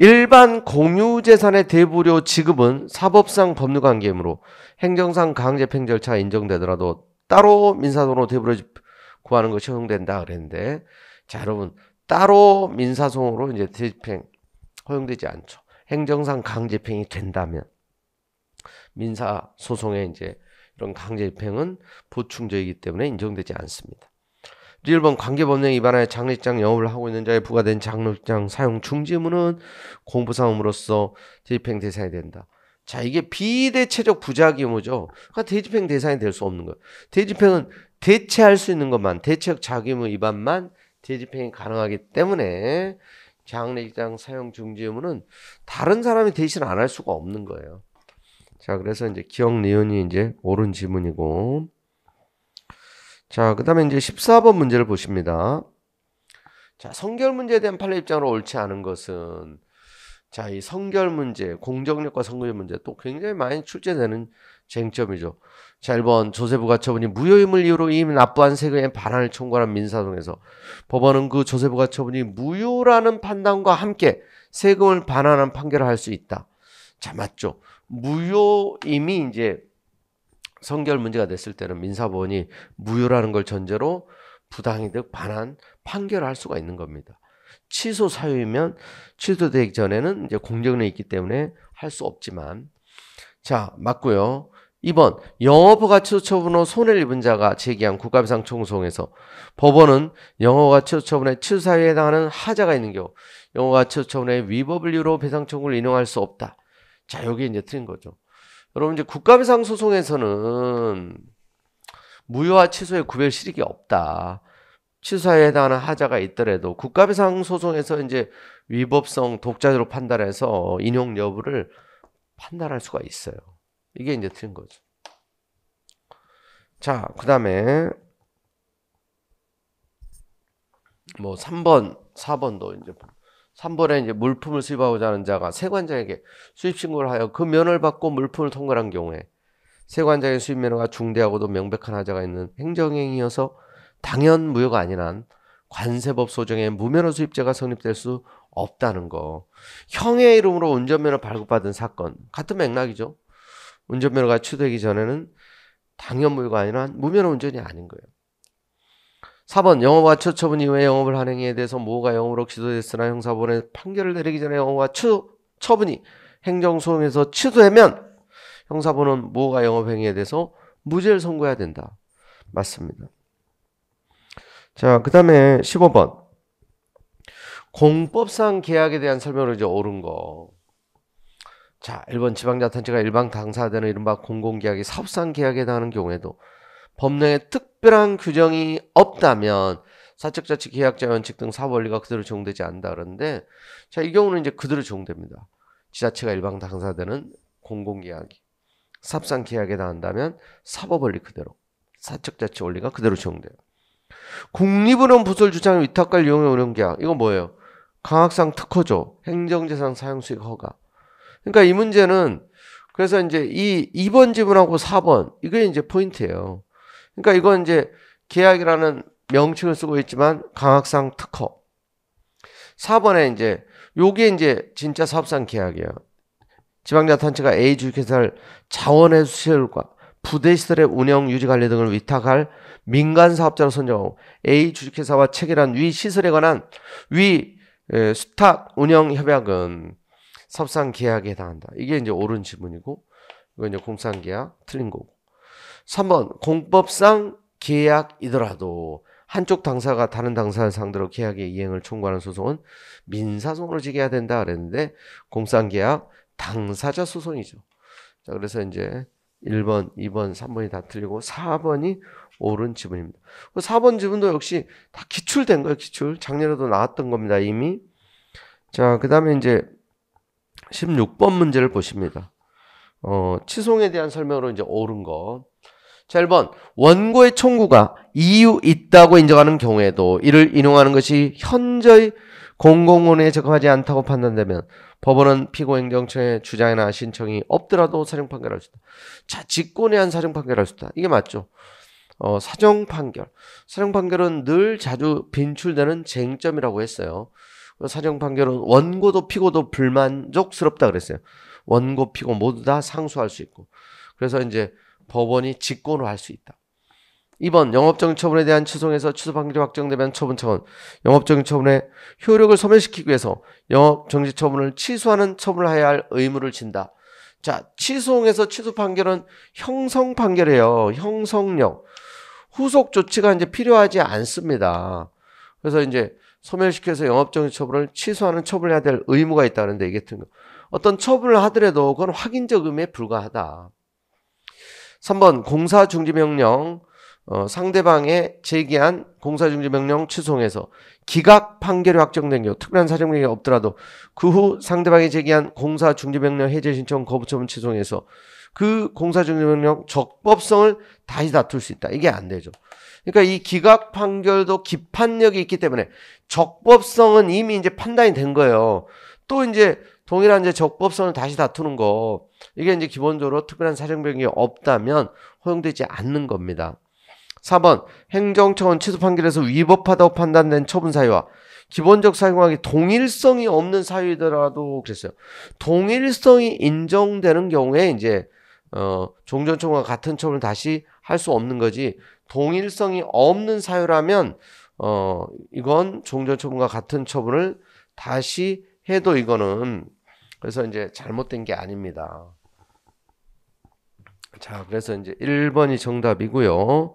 일반 공유재산의 대부료 지급은 사법상 법률관계이므로 행정상 강제평 절차가 인정되더라도 따로 민사소송으로 대부료 구하는 것이 허용된다 그랬는데 자 여러분 따로 민사소송으로 이제 대집행 허용되지 않죠. 행정상 강제평이 된다면 민사소송에 이제 이런 강제집행은 보충적이기 때문에 인정되지 않습니다. 1번 관계법령 위반하여 장례장 식 영업을 하고 있는 자에 부과된 장례장 식 사용 중지무는 공부사항으로서 대집행 대상이 된다. 자, 이게 비대체적 부작위무죠. 그러니까 대집행 대상이 될 수 없는 거예요. 대집행은 대체할 수 있는 것만, 대체적 자기무 위반만 대집행이 가능하기 때문에 장례장 식 사용 중지 의무는 다른 사람이 대신 안 할 수가 없는 거예요. 자, 그래서 이제 기억 내온이 이제 옳은 지문이고 자, 그 다음에 이제 14번 문제를 보십니다. 자, 성결 문제에 대한 판례 입장으로 옳지 않은 것은 자, 이 성결 문제, 공정력과 성결 문제 또 굉장히 많이 출제되는 쟁점이죠. 자, 1번 조세부 가처분이 무효임을 이유로 이미 납부한 세금에 반환을 청구한민사동에서 법원은 그 조세부 가처분이 무효라는 판단과 함께 세금을 반환한 판결을 할 수 있다. 자, 맞죠. 무효임이 이제 성결 문제가 됐을 때는 민사법원이 무효라는 걸 전제로 부당이득 반환 판결할 수가 있는 겁니다. 취소 사유이면 취소되기 전에는 이제 공정에 있기 때문에 할 수 없지만 자 맞고요. 2번 영업허가 취소 처분으로 손해를 입은 자가 제기한 국가배상 청소송에서 법원은 영업허가 취소 처분에 취소 사유에 해당하는 하자가 있는 경우 영업허가 취소 처분에 위법을 이유로 배상 청구를 인용할 수 없다. 자 여기 이제 틀린 거죠. 여러분 이제 국가배상 소송에서는 무효와 취소의 구별 실익이 없다. 취소에 해당하는 하자가 있더라도 국가상 소송에서 이제 위법성 독자적으로 판단해서 인용 여부를 판단할 수가 있어요. 이게 이제 틀린 거죠. 자, 그 다음에 뭐 3번, 4번도 이제 볼게요. 3번에 이제 물품을 수입하고자 하는 자가 세관장에게 수입 신고를 하여 그 면을 받고 물품을 통과한 경우에 세관장의 수입 면허가 중대하고도 명백한 하자가 있는 행정행위여서 당연 무효가 아니란 관세법 소정의 무면허 수입자가 성립될 수 없다는 거. 형의 이름으로 운전면허 발급받은 사건 같은 맥락이죠. 운전면허가 취득되기 전에는 당연 무효가 아니라 무면허 운전이 아닌 거예요. 4번 영어와 처처분 이후에 영업을 한 행위에 대해서 모호가 영어로 기소됐으나 형사법원에 판결을 내리기 전에 영어와 처, 처분이 행정소송에서 취소되면 형사부은 모호가 영업행위에 대해서 무죄를 선고해야 된다. 맞습니다. 자, 그 다음에 15번. 공법상 계약에 대한 설명을 이제 옳은 거. 자, 1번 지방자단체가 일방 당사자는 이른바 공공계약이 사업상 계약에 해당하는 경우에도 법령에 특별한 규정이 없다면 사적자치 계약자 원칙 등 사법원리가 그대로 적용되지 않는다 그러는데 자 이 경우는 이제 그대로 적용됩니다. 지자체가 일방 당사되는 공공계약이 삽상계약에 나한다면 사법원리 그대로 사적자치 원리가 그대로 적용돼요. 국립은행 부설 주장 위탁관 이용의 운영계약 이거 뭐예요? 강학상 특허죠. 행정재산 사용 수익 허가. 그러니까 이 문제는 그래서 이제 이 2번 지문하고 4번 이게 이제 포인트예요. 그러니까 이건 이제 계약이라는 명칭을 쓰고 있지만 강학상 특허. 4번에 이제 요게 이제 진짜 사업상 계약이에요. 지방자치단체가 A 주식회사를 자원해 수세율과 부대시설의 운영 유지 관리 등을 위탁할 민간 사업자로 선정하고 A 주식회사와 체결한 위 시설에 관한 위 에, 수탁 운영 협약은 사업상 계약에 해당한다. 이게 이제 옳은 지문이고 이거 이제 공상 계약 틀린 거고. 3번 공법상 계약이더라도 한쪽 당사가 다른 당사를 상대로 계약의 이행을 청구하는 소송은 민사소송으로 지게 해야 된다 그랬는데 공상계약 당사자 소송이죠. 자 그래서 이제 1번, 2번, 3번이 다 틀리고 4번이 옳은 지분입니다. 4번 그 지분도 역시 다 기출된 거예요. 기출. 작년에도 나왔던 겁니다. 이미. 자, 그 다음에 이제 16번 문제를 보십니다. 어, 치송에 대한 설명으로 이제 옳은 거. 자, 1번. 원고의 청구가 이유 있다고 인정하는 경우에도 이를 인용하는 것이 현저히 공공원에 적합하지 않다고 판단되면 법원은 피고행정처의 주장이나 신청이 없더라도 사정 판결할 수 있다. 자, 직권에 한 사정 판결할 수 있다. 이게 맞죠. 어, 사정 판결. 사정 판결은 늘 자주 빈출되는 쟁점이라고 했어요. 사정 판결은 원고도 피고도 불만족스럽다 그랬어요. 원고 피고 모두 다 상소할 수 있고. 그래서 이제 법원이 직권으로 할 수 있다. 2번 영업적 처분에 대한 취소에서 취소 판결이 확정되면 처분 청은 영업적 처분의 효력을 소멸시키기 위해서 영업 정지 처분을 취소하는 처분을 해야 할 의무를 진다. 자, 취소에서 취소 판결은 형성 판결이에요. 형성력. 후속 조치가 이제 필요하지 않습니다. 그래서 이제 소멸시켜서 영업정지 처분을 취소하는 처분을 해야 될 의무가 있다는데 이게 어떤 처분을 하더라도 그건 확인적 의무에 불과하다. 3번 공사 중지 명령 어, 상대방의 제기한 공사중지 명령 취소해서 기각 판결이 확정된 경우 특별한 사정이 없더라도 그 후 상대방이 제기한 공사중지 명령 해제 신청 거부 처분 취소해서 그 공사중지 명령 적법성을 다시 다툴 수 있다. 이게 안 되죠. 그러니까 이 기각 판결도 기판력이 있기 때문에 적법성은 이미 이제 판단이 된 거예요. 또 이제 동일한 이제 적법선을 다시 다투는 거 이게 이제 기본적으로 특별한 사정변경이 없다면 허용되지 않는 겁니다. 4번 행정처원 취소 판결에서 위법하다고 판단된 처분 사유와 기본적 사용하기 동일성이 없는 사유이더라도 그랬어요. 동일성이 인정되는 경우에 이제 어 종전청과 같은 처분을 다시 할 수 없는 거지 동일성이 없는 사유라면 어 이건 종전처분과 같은 처분을 다시 해도 이거는 그래서 이제 잘못된 게 아닙니다. 자, 그래서 이제 1번이 정답이고요.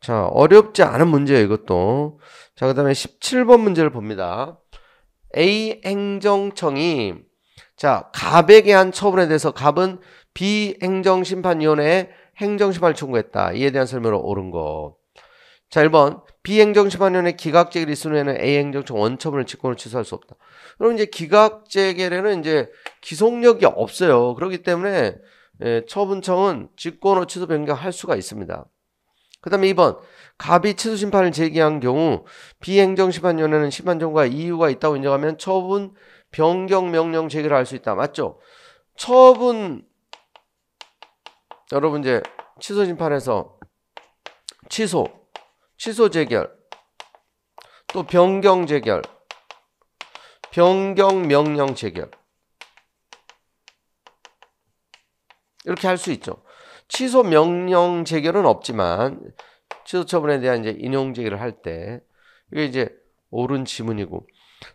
자, 어렵지 않은 문제예요, 이것도. 자, 그 다음에 17번 문제를 봅니다. A 행정청이 자, 갑에 대한 처분에 대해서 갑은 B 행정심판위원회에 행정심판을 청구했다. 이에 대한 설명으로 옳은 거. 자, 1번. B행정심판위원회 기각재기를 이수에는 a 행정청 원처분을 직권을 취소할 수 없다. 그럼 이제 기각재기에는 이제 기속력이 없어요. 그렇기 때문에 예, 처분청은 직권으로 취소 변경할 수가 있습니다. 그 다음에 2번 갑이 취소 심판을 제기한 경우 비행정심판위원회는 심판청과 이유가 있다고 인정하면 처분 변경 명령 제기를 할 수 있다. 맞죠? 처분 여러분 이제 취소 심판에서 취소 취소 재결, 또 변경 재결, 변경 명령 재결. 이렇게 할 수 있죠. 취소 명령 재결은 없지만 취소 처분에 대한 이제 인용 재결을 할 때 이게 이제 옳은 지문이고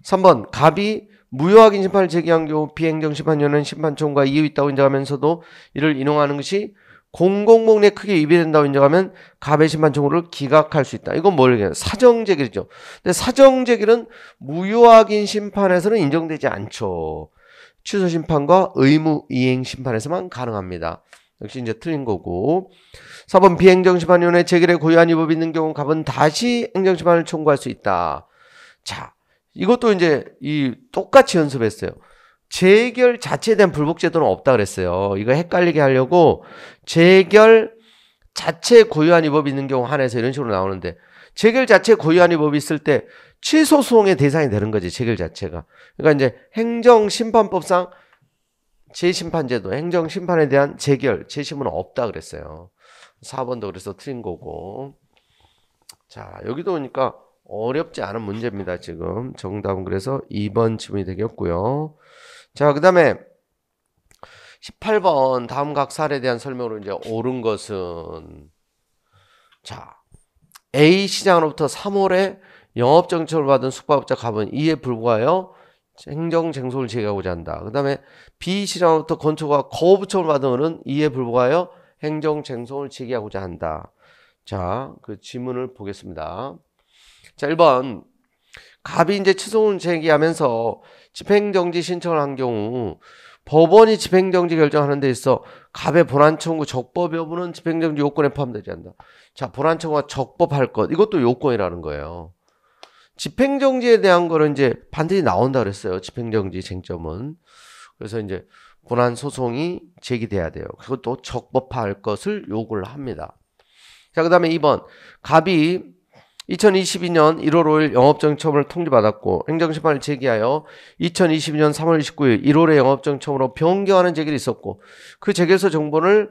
3번 갑이 무효확인 심판을 제기한 경우 비행정 심판위원은 심판총과 이유 있다고 인정하면서도 이를 인용하는 것이 공공목내 크게 위배된다고 인정하면 가배심판 청구를 기각할 수 있다. 이건 뭘 얘기해요? 사정제기죠. 근데 사정제기는 무효확인 심판에서는 인정되지 않죠. 취소 심판과 의무 이행 심판에서만 가능합니다. 역시 이제 틀린 거고. 4번 비행정심판위원회 제결의 고유한 위법이 있는 경우 갑은 다시 행정심판을 청구할 수 있다. 자, 이것도 이제 이 똑같이 연습했어요. 재결 자체에 대한 불복 제도는 없다 그랬어요. 이거 헷갈리게 하려고 재결 자체 고유한 위법이 있는 경우 한해서 이런 식으로 나오는데 재결 자체 고유한 위법이 있을 때 취소 소송의 대상이 되는 거지 재결 자체가. 그러니까 이제 행정심판법상 재심판제도 행정심판에 대한 재결 재심은 없다 그랬어요. 4번도 그래서 틀린 거고. 자 여기도 보니까 어렵지 않은 문제입니다 지금 정답은 그래서 2번 지문이 되겠고요. 자, 그 다음에 18번 다음 각살에 대한 설명으로 이제 옳은 것은 자 A 시장으로부터 3월에 영업 정책을 받은 숙박업자 갑은 이에 불과하여 행정 쟁송을 제기하고자 한다. 그 다음에 B 시장으로부터 건축가 거부청을 받은 것은 이에 불과하여 행정 쟁송을 제기하고자 한다. 자, 그 지문을 보겠습니다. 자, 1번. 갑이 이제 추소을 제기하면서 집행정지 신청을 한 경우 법원이 집행정지 결정하는 데 있어 갑의 보란청구 적법 여부는 집행정지 요건에 포함되지 않는다. 자, 보란청구가 적법할 것. 이것도 요건이라는 거예요. 집행정지에 대한 거는 이제 반드시 나온다 그랬어요. 집행정지 쟁점은. 그래서 이제 본안 소송이 제기돼야 돼요. 그것도 적법할 것을 요구를 합니다. 자, 그 다음에 2번. 갑이 2022년 1월 5일 영업정청을 통지받았고 행정심판을 제기하여 2022년 3월 29일 1월에 영업정청으로 변경하는 제기를 있었고 그 재결서 정보를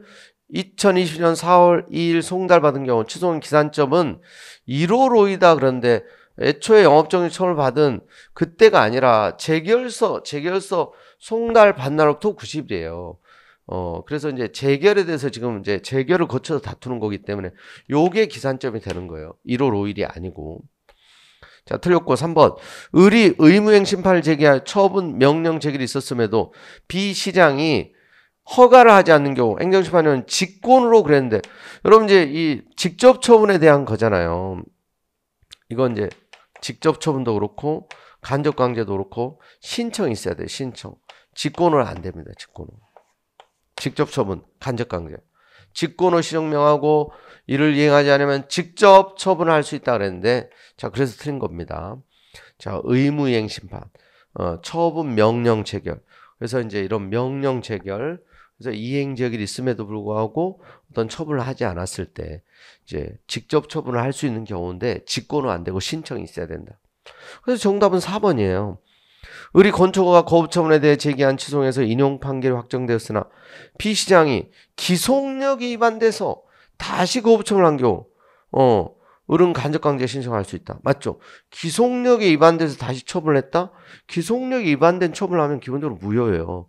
2020년 4월 2일 송달받은 경우 취소한 기산점은 1월 5일이다 그런데 애초에 영업정청을 받은 그때가 아니라 재결서 재결서 송달 반날로부터 90일이에요. 어, 그래서 이제 재결에 대해서 지금 이제 재결을 거쳐서 다투는 거기 때문에 요게 기산점이 되는 거예요. 1월 5일이 아니고. 자, 틀렸고 3번. 을이 의무행 심판을 제기할 처분 명령 제기를 있었음에도 비 시장이 허가를 하지 않는 경우 행정심판은 직권으로 그랬는데 여러분 이제 이 직접 처분에 대한 거잖아요. 이건 이제 직접 처분도 그렇고 간접 강제도 그렇고 신청이 있어야 돼요. 신청. 직권으로 안 됩니다. 직권으로. 직접 처분, 간접 강제. 직권을 실행명하고 이를 이행하지 않으면 직접 처분할 수 있다 그랬는데 자 그래서 틀린 겁니다. 자 의무이행 심판, 어, 처분 명령 체결. 그래서 이제 이런 명령 체결, 그래서 이행 적일 있음에도 불구하고 어떤 처분을 하지 않았을 때 이제 직접 처분을 할 수 있는 경우인데 직권은 안 되고 신청이 있어야 된다. 그래서 정답은 4번이에요. 을이 건축허가 거부 처분에 대해 제기한 취소에서 인용 판결이 확정되었으나 피시장이 기속력 이 위반돼서 다시 거부 처분한 을 경우 어 을은 간접강제 신청할 수 있다. 맞죠? 기속력이 위반돼서 다시 처분했다? 을 기속력이 위반된 처분을 하면 기본적으로 무효예요.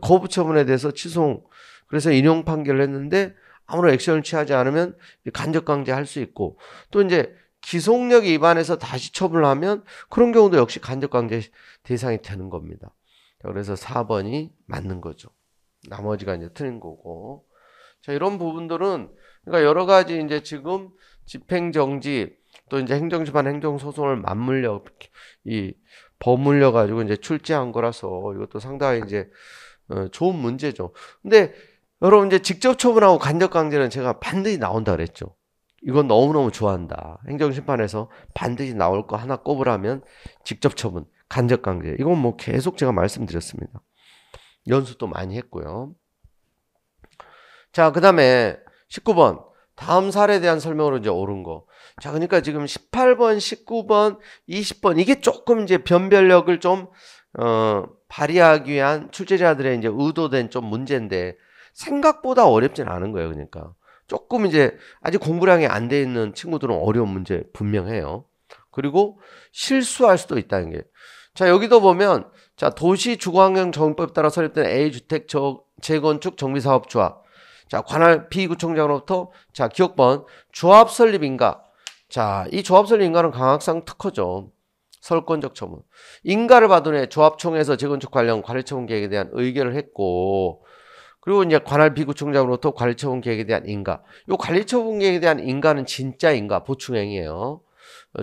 거부 처분에 대해서 취소, 그래서 인용 판결을 했는데 아무런 액션을 취하지 않으면 간접강제 할 수 있고 또 이제 기속력 이 위반해서 다시 처분을 하면 그런 경우도 역시 간접강제 대상이 되는 겁니다. 그래서 4번이 맞는 거죠. 나머지가 이제 틀린 거고. 자, 이런 부분들은 그러니까 여러 가지 이제 지금 집행정지 또 이제 행정심판 행정소송을 맞물려 이 버물려 가지고 이제 출제한 거라서 이것도 상당히 이제 어, 좋은 문제죠. 근데 여러분 이제 직접 처분하고 간접 강제는 제가 반드시 나온다 그랬죠. 이건 너무너무 좋아한다. 행정심판에서 반드시 나올 거 하나 꼽으라면 직접 처분. 간접 관계. 이건 뭐 계속 제가 말씀드렸습니다. 연습도 많이 했고요. 자, 그 다음에 19번. 다음 사례에 대한 설명으로 이제 옳은 거. 자, 그러니까 지금 18번, 19번, 20번. 이게 조금 이제 변별력을 좀, 어, 발휘하기 위한 출제자들의 이제 의도된 좀 문제인데, 생각보다 어렵진 않은 거예요. 그러니까. 조금 이제 아직 공부량이 안 돼 있는 친구들은 어려운 문제 분명해요. 그리고 실수할 수도 있다는 게 자, 여기도 보면 자, 도시 주거환경 정법에 따라 설립된 A 주택 저, 재건축 정비 사업 조합. 자, 관할 비구청장으로부터 자, 기억번 조합 설립인가. 자, 이 조합 설립인가는 강학상 특허죠. 설권적 처분. 인가를 받은 후에 조합총에서 재건축 관련 관리처분 계획에 대한 의결을 했고 그리고 이제 관할 비구청장으로부터 관리처분 계획에 대한 인가. 요 관리처분 계획에 대한 인가는 진짜 인가 보충행위예요.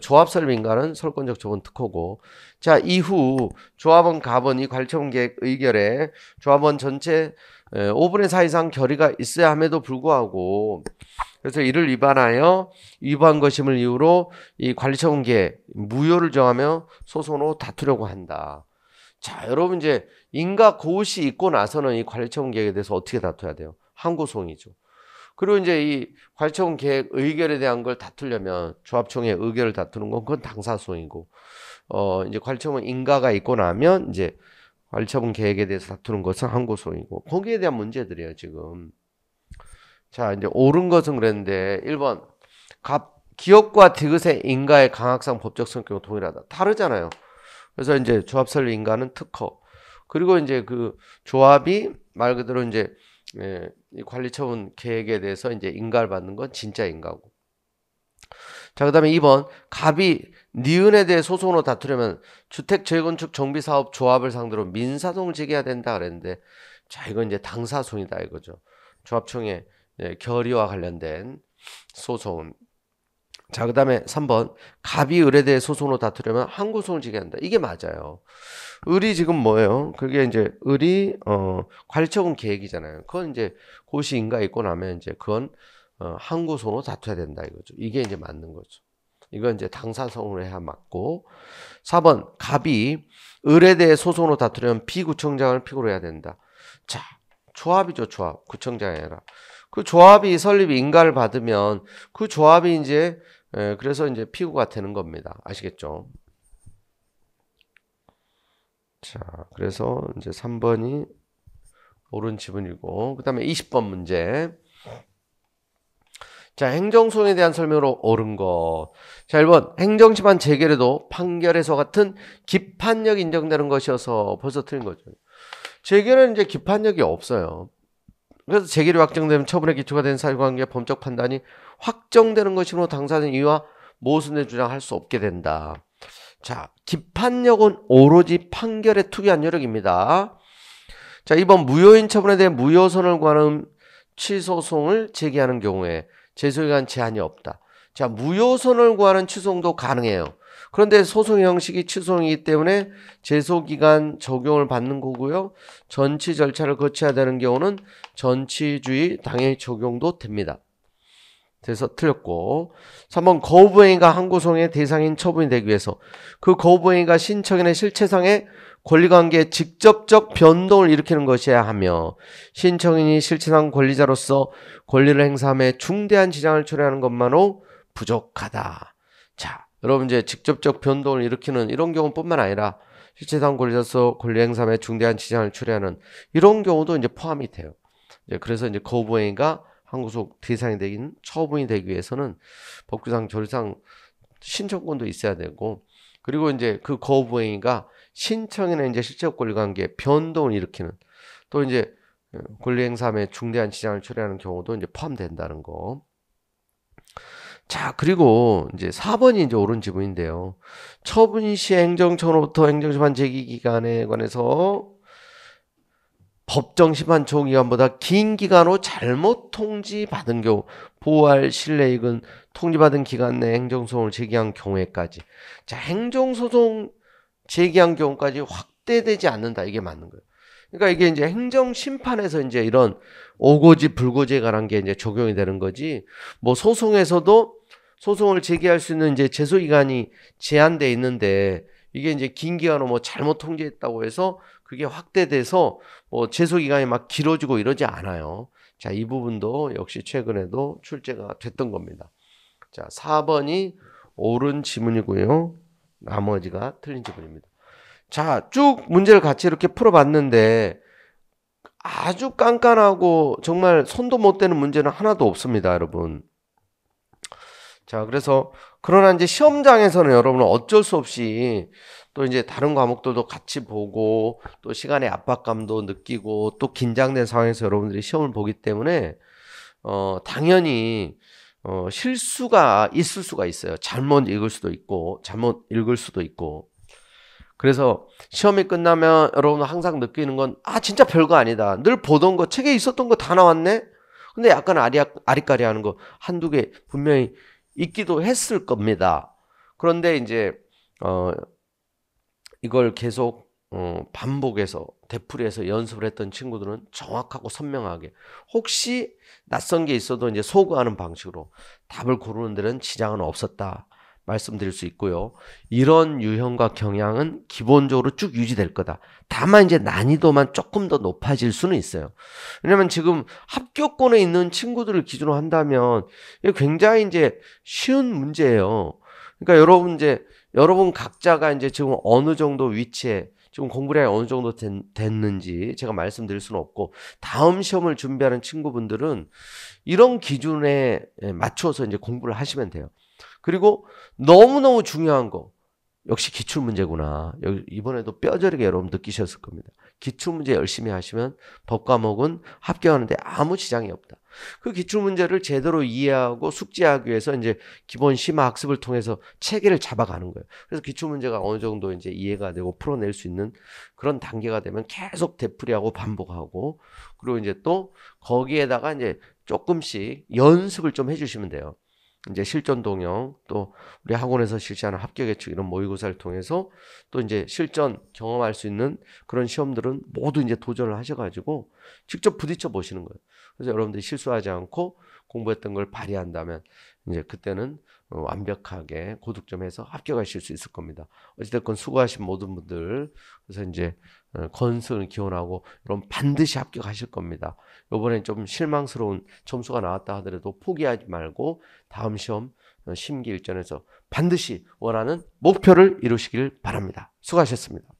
조합설민가는 설권적 조건 특허고 자 이후 조합원 갑원이 관청객 의결에 조합원 전체 5분의 4 이상 결의가 있어야 함에도 불구하고 그래서 이를 위반하여 위반 것임을 이유로 이 관리청계 무효를 정하며 소송으로 다투려고 한다. 자 여러분 이제 인가 고시 있고 나서는 이 관리청계에 대해서 어떻게 다투야 돼요? 항고송이죠 그리고 이제 이 관청 계획 의결에 대한 걸 다투려면 조합총회 의결을 다투는 건 그건 당사소이고 어 이제 관청은 인가가 있고 나면 이제 관청 계획에 대해서 다투는 것은 항고소이고 거기에 대한 문제들이에요 지금. 자 이제 옳은 것은 그랬는데 1번 갑 기업과 디귿의 인가의 강학상 법적 성격은 동일하다. 다르잖아요. 그래서 이제 조합설립 인가는 특허. 그리고 이제 그 조합이 말 그대로 이제 예, 이 관리 처분 계획에 대해서 이제 인가를 받는 건 진짜 인가고. 자, 그다음에 2번 갑이 니은에 대해 소송으로 다투려면 주택 재건축 정비 사업 조합을 상대로 민사소송을 제기해야 된다 그랬는데 자, 이건 이제 당사손이다 이거죠. 조합청의 예, 결의와 관련된 소송 자, 그 다음에 3번. 갑이 을에 대해 소송으로 다투려면 항구 소송을 지게 한다. 이게 맞아요. 을이 지금 뭐예요? 그게 이제 을이, 어, 관리처분 계획이잖아요. 그건 이제 고시 인가 있고 나면 이제 그건, 어, 항구 소송으로 다투야 어 된다 이거죠. 이게 이제 맞는 거죠. 이건 이제 당사성으로 해야 맞고. 4번. 갑이 을에 대해 소송으로 다투려면 비구청장을 피고로 해야 된다. 자, 조합이죠, 조합. 구청장이 아니라. 그 조합이 설립 인가를 받으면 그 조합이 이제 예, 그래서 이제 피구가 되는 겁니다. 아시겠죠? 자, 그래서 이제 3번이 옳은 지문이고 그 다음에 20번 문제 자, 행정소송에 대한 설명으로 옳은 것. 자, 1번. 행정심판 재결에도 판결에서 같은 기판력 인정되는 것이어서 벌써 틀린 거죠. 재결은 이제 기판력이 없어요. 그래서 재결이 확정되면 처분의 기초가 된사유관계 범적 판단이 확정되는 것이므로 당사자는 이와 모순된 주장할 수 없게 된다. 자, 기판력은 오로지 판결의 투기한 여력입니다. 자, 이번 무효인 처분에 대해 무효선을 구하는 취소송을 제기하는 경우에 제소기간 제한이 없다. 자, 무효선을 구하는 취소송도 가능해요. 그런데 소송 형식이 취소이기 때문에 제소기간 적용을 받는 거고요. 전치 절차를 거쳐야 되는 경우는 전치주의 당해 적용도 됩니다. 그래서 틀렸고 3번 거부행위가 항고소송의 대상인 처분이 되기 위해서 그 거부행위가 신청인의 실체상의 권리관계에 직접적 변동을 일으키는 것이어야 하며 신청인이 실체상 권리자로서 권리를 행사함에 중대한 지장을 초래하는 것만으로 부족하다. 여러분 이제 직접적 변동을 일으키는 이런 경우뿐만 아니라 실체상 권리자서 권리 행사에 중대한 지장을 초래하는 이런 경우도 이제 포함이 돼요. 이제 그래서 이제 거부행위가 항구속 대상이 되긴 처분이 되기 위해서는 법규상 절상 신청권도 있어야 되고 그리고 이제 그 거부행위가 신청이나 이제 실체적 권리관계 변동을 일으키는 또 이제 권리행사에 중대한 지장을 초래하는 경우도 이제 포함된다는 거. 자, 그리고 이제 4번이 이제 옳은 지문인데요. 처분 시 행정처로부터 행정심판 제기기간에 관해서 법정 심판 초기간보다 긴 기간으로 잘못 통지받은 경우 보호할 실뢰익은 통지받은 기간 내 행정소송을 제기한 경우에까지 자 행정소송 제기한 경우까지 확대되지 않는다 이게 맞는 거예요. 그러니까 이게 이제 행정 심판에서 이제 이런 오고지 불고지에 관한 게 이제 적용이 되는 거지 뭐 소송에서도 소송을 제기할 수 있는 이제 제소 기간이 제한돼 있는데 이게 이제 긴 기간으로 뭐 잘못 통제했다고 해서 그게 확대돼서 뭐 제소 기간이 막 길어지고 이러지 않아요. 자, 이 부분도 역시 최근에도 출제가 됐던 겁니다. 자, 4번이 옳은 지문이고요. 나머지가 틀린 지문입니다. 자, 쭉 문제를 같이 이렇게 풀어봤는데 아주 깐깐하고 정말 손도 못 대는 문제는 하나도 없습니다, 여러분. 자, 그래서 그러나 이제 시험장에서는 여러분은 어쩔 수 없이 또 이제 다른 과목들도 같이 보고 또 시간의 압박감도 느끼고 또 긴장된 상황에서 여러분들이 시험을 보기 때문에 어 당연히 어 실수가 있을 수가 있어요. 잘못 읽을 수도 있고 잘못 읽을 수도 있고 그래서 시험이 끝나면 여러분 항상 느끼는 건 아 진짜 별거 아니다. 늘 보던 거 책에 있었던 거 다 나왔네. 근데 약간 아리 아리까리하는 아거 한두 개 분명히 있기도 했을 겁니다. 그런데 이제 어 이걸 계속 어 반복해서 대풀이해서 연습을 했던 친구들은 정확하고 선명하게 혹시 낯선 게 있어도 이제 소구하는 방식으로 답을 고르는 데는 지장은 없었다. 말씀드릴 수 있고요. 이런 유형과 경향은 기본적으로 쭉 유지될 거다. 다만 이제 난이도만 조금 더 높아질 수는 있어요. 왜냐면 지금 합격권에 있는 친구들을 기준으로 한다면 굉장히 이제 쉬운 문제예요. 그러니까 여러분 이제 여러분 각자가 이제 지금 어느 정도 위치에 지금 공부량이 어느 정도 된, 됐는지 제가 말씀드릴 수는 없고 다음 시험을 준비하는 친구분들은 이런 기준에 예, 맞춰서 이제 공부를 하시면 돼요. 그리고 너무너무 중요한 거. 역시 기출 문제구나. 이번에도 뼈저리게 여러분 느끼셨을 겁니다. 기출 문제 열심히 하시면 법 과목은 합격하는데 아무 지장이 없다. 그 기출 문제를 제대로 이해하고 숙지하기 위해서 이제 기본 심화 학습을 통해서 체계를 잡아가는 거예요. 그래서 기출 문제가 어느 정도 이제 이해가 되고 풀어낼 수 있는 그런 단계가 되면 계속 되풀이하고 반복하고 그리고 이제 또 거기에다가 이제 조금씩 연습을 좀 해주시면 돼요. 이제 실전 동영 또 우리 학원에서 실시하는 합격 예측 이런 모의고사를 통해서 또 이제 실전 경험할 수 있는 그런 시험들은 모두 이제 도전을 하셔가지고 직접 부딪혀 보시는 거예요. 그래서 여러분들이 실수하지 않고 공부했던 걸 발휘한다면 이제 그때는 어, 완벽하게 고득점해서 합격하실 수 있을 겁니다. 어찌됐건 수고하신 모든 분들 그래서 이제 어, 건승을 기원하고 여러분 반드시 합격하실 겁니다. 요번엔좀 실망스러운 점수가 나왔다 하더라도 포기하지 말고 다음 시험 어, 심기일전에서 반드시 원하는 목표를 이루시길 바랍니다. 수고하셨습니다.